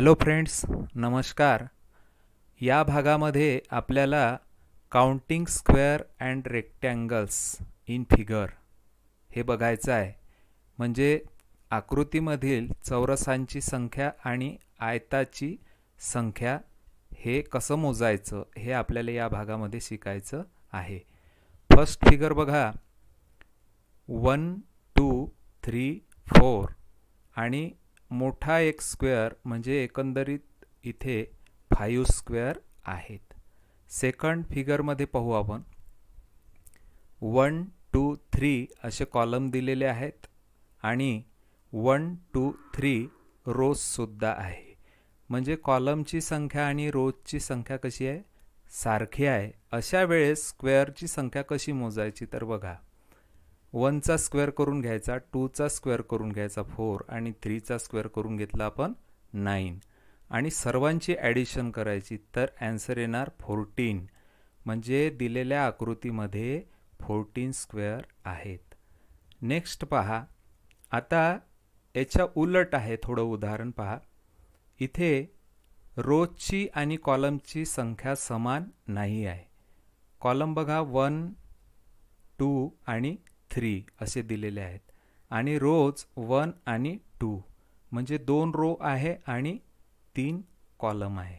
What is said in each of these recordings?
hello friends नमस्कार या भागामध्ये आपल्याला counting square and rectangles in figure हे बघायचं आहे म्हणजे आकृतीमधील चौरसांची संख्या आणि आयताची संख्या हे कसं मोजायचं हे आपल्याला या भागामध्ये शिकायचं आहे फर्स्ट फिगर बघा वन टू थ्री फोर आणि मोठा एक स्क्वेअर म्हणजे एकंदरीत इथे फाईव्ह स्क्वेअर आहेत सेकंड फिगरमध्ये पाहू आपण वन टू थ्री असे कॉलम दिलेले आहेत आणि वन टू थ्री रोजसुद्धा आहे म्हणजे कॉलमची संख्या आणि रोजची संख्या कशी आहे सारखी आहे अशा वेळेस स्क्वेअरची संख्या कशी मोजायची तर बघा वनचा स्क्वेअर करून घ्यायचा टूचा स्क्वेअर करून घ्यायचा फोर आणि थ्रीचा स्क्वेअर करून घेतला आपण नाईन आणि सर्वांची ॲडिशन करायची तर ॲन्सर येणार फोर्टीन म्हणजे दिलेल्या आकृतीमध्ये फोर्टीन स्क्वेअर आहेत नेक्स्ट पहा आता याच्या उलट आहे थोडं उदाहरण पहा इथे रोजची आणि कॉलमची संख्या समान नाही आहे कॉलम बघा वन टू आणि थ्री असे दिलेले आहेत आणि रोज वन आणि टू म्हणजे दोन रो आहे आणि तीन कॉलम आहे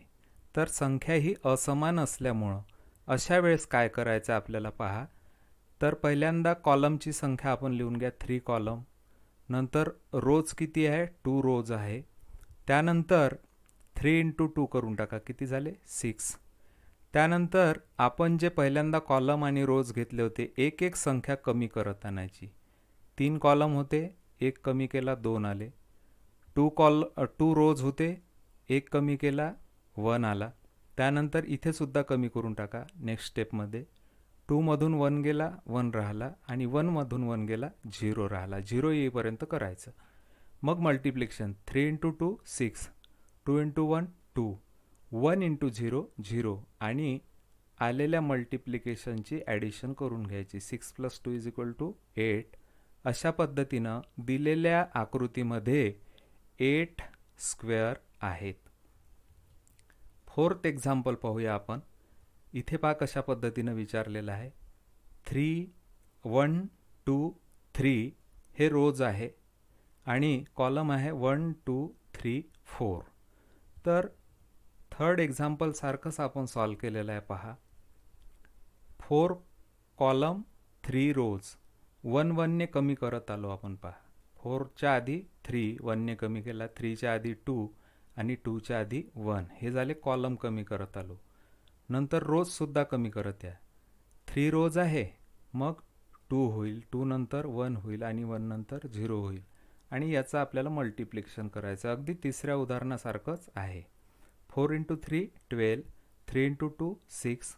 तर संख्या ही असमान असल्यामुळं अशा वेळेस काय करायचं आपल्याला पहा तर पहिल्यांदा कॉलमची संख्या आपण लिहून घ्या थ्री कॉलम नंतर रोज किती आहे टू रोज आहे त्यानंतर थ्री इंटू टू करून टाका किती झाले सिक्स त्यानंतर आपण जे पहिल्यांदा कॉलम आणि रोज घेतले होते एक एक संख्या कमी करत आणायची तीन कॉलम होते एक कमी केला दोन आले टू कॉल टू रोज होते एक कमी केला वन आला त्यानंतर इथेसुद्धा कमी करून टाका नेक्स्ट स्टेपमध्ये टूमधून वन गेला वन राहिला आणि वनमधून वन गेला झिरो राहिला झिरो येईपर्यंत करायचं मग multiplication three into two six two into one two one into zero zero आणि आलेल्या मल्टिप्लिकेशनची ॲडिशन करून घ्यायची six plus two is equal to eight अशा पद्धतीनं दिलेल्या आकृतीमध्ये एट स्क्वेअर आहेत फोर्थ एक्झाम्पल पाहूया आपण इथे पा कशा पद्धतीनं विचारलेलं आहे थ्री वन टू थ्री हे रोज आहे आणि कॉलम आहे वन टू थ्री फोर तर थर्ड एक्झाम्पलसारखंच आपण सॉल्व केलेलं आहे पहा four column three rows one वनने कमी करत आलो आपण पहा फोरच्या आधी थ्री वनने कमी केला थ्रीच्या आधी टू आणि टूच्या आधी वन हे झाले कॉलम कमी करत आलो नंतर रोजसुद्धा कमी करत या थ्री रोज आहे मग टू होईल टू नंतर वन होईल आणि वन नंतर झिरो होईल आणि याचं आपल्याला मल्टिप्लिकेशन करायचं अगदी तिसऱ्या उदाहरणासारखंच आहे four into three twelve three into two six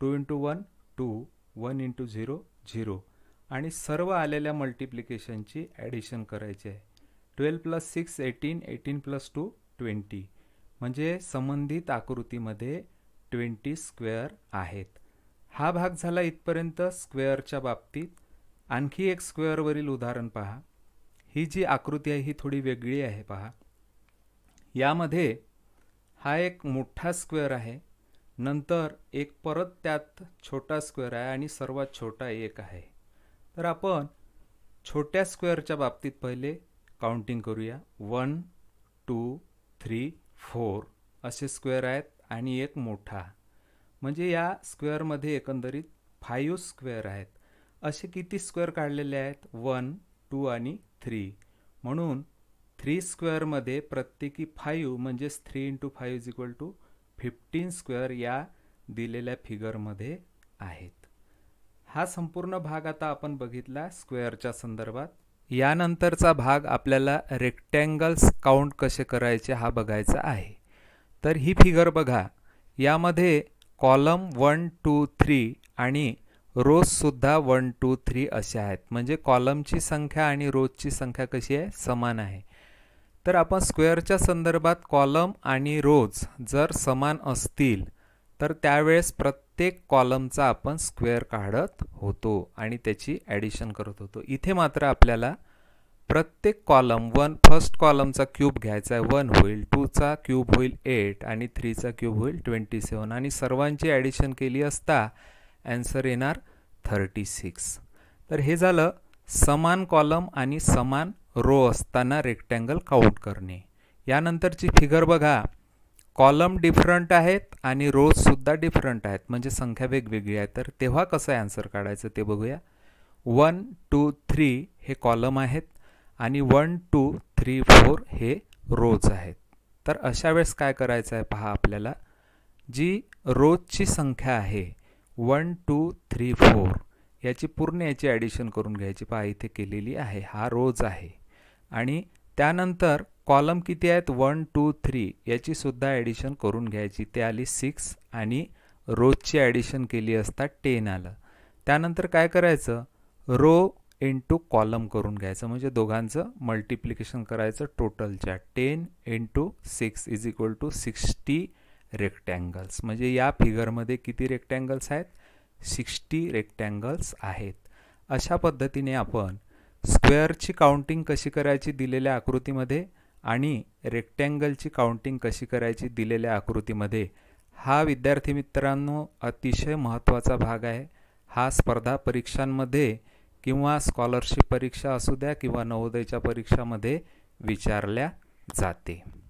two into one two one into zero zero आणि सर्व आलेल्या मल्टिप्लिकेशनची ॲडिशन करायची आहे twelve plus six eighteen eighteen plus two twenty म्हणजे संबंधित आकृतीमध्ये ट्वेंटी स्क्वेअर आहेत हा भाग झाला इथपर्यंत स्क्वेअरच्या बाबतीत आणखी एक स्क्वेअरवरील उदाहरण पहा ही जी आकृती आहे ही थोडी वेगळी आहे पहा यामध्ये हा एक मोठा स्क्वेअर आहे नंतर एक परत त्यात छोटा स्क्वेअर आहे आणि सर्वात छोटा एक आहे तर आपण छोट्या स्क्वेअरच्या बाबतीत पहिले काउंटिंग करूया वन टू थ्री फोर असे स्क्वेअर आहेत आणि एक मोठा म्हणजे या स्क्वेअरमध्ये एकंदरीत फाईव्ह स्क्वेअर आहेत असे किती स्क्वेअर काढलेले आहेत वन टू आणि थ्री म्हणून थ्री स्क्वेअरमध्ये प्रत्येकी फाईव्ह म्हणजेच three into five is equal to fifteen square या दिलेल्या फिगरमध्ये आहेत हा संपूर्ण भाग आता आपण बघितला स्क्वेअरच्या संदर्भात यानंतरचा भाग आपल्याला रेक्टँगल्स काउंट कसे करायचे हा बघायचा आहे तर ही फिगर बघा यामध्ये कॉलम वन टू थ्री आणि रोजसुद्धा वन टू थ्री असे आहेत म्हणजे कॉलमची संख्या आणि रोजची संख्या कशी आहे समान आहे तर आपण स्क्वेअरच्या संदर्भात कॉलम आणि रोज जर समान असतील तर त्यावेळेस प्रत्येक कॉलमचा आपण स्क्वेअर काढत होतो आणि त्याची ॲडिशन करत होतो इथे मात्र आपल्याला प्रत्येक कॉलम वन फर्स्ट कॉलमचा क्यूब घ्यायचा आहे वन होईल टूचा क्यूब होईल एट आणि थ्रीचा क्यूब होईल ट्वेंटी सेवन आणि सर्वांची ॲडिशन केली असता ॲन्सर येणार थर्टी सिक्स तर हे झालं समान कॉलम आणि समान रो असताना रेक्टँगल काउंट करणे यानंतरची फिगर बघा कॉलम डिफरंट आहेत आणि रोजसुद्धा डिफरंट आहेत म्हणजे संख्या वेगवेगळी आहे तर तेव्हा कसं ॲन्सर काढायचं ते बघूया वन टू थ्री हे कॉलम आहेत आणि वन टू थ्री फोर हे रोज आहेत तर अशा वेळेस काय करायचं आहे पहा आपल्याला जी रोजची संख्या आहे वन टू थ्री फोर याची पूर्ण याची ॲडिशन करून घ्यायची पहा इथे केलेली आहे हा रोज आहे आणि त्यानंतर कॉलम किती आहेत वन टू थ्री याचीसुद्धा ॲडिशन करून घ्यायची ते आली सिक्स आणि रोजची ॲडिशन केली असता टेन आलं त्यानंतर काय करायचं रो इंटू कॉलम करून घ्यायचं म्हणजे दोघांचं मल्टिप्लिकेशन करायचं टोटलच्या ten into six is equal to sixty rectangles म्हणजे या फिगरमध्ये किती रेक्टँगल्स आहेत सिक्स्टी रेक्टँगल्स आहेत अशा पद्धतीने आपण स्क्वेअरची काउंटिंग कशी करायची दिलेल्या आकृतीमध्ये आणि रेक्टँगलची काउंटिंग कशी करायची दिलेल्या आकृतीमध्ये हा विद्यार्थी मित्रांनो अतिशय महत्त्वाचा भाग आहे हा स्पर्धा परीक्षांमध्ये किंवा स्कॉलरशिप परीक्षा असू द्या किंवा नवोदयच्या परीक्षामध्ये विचारल्या जाते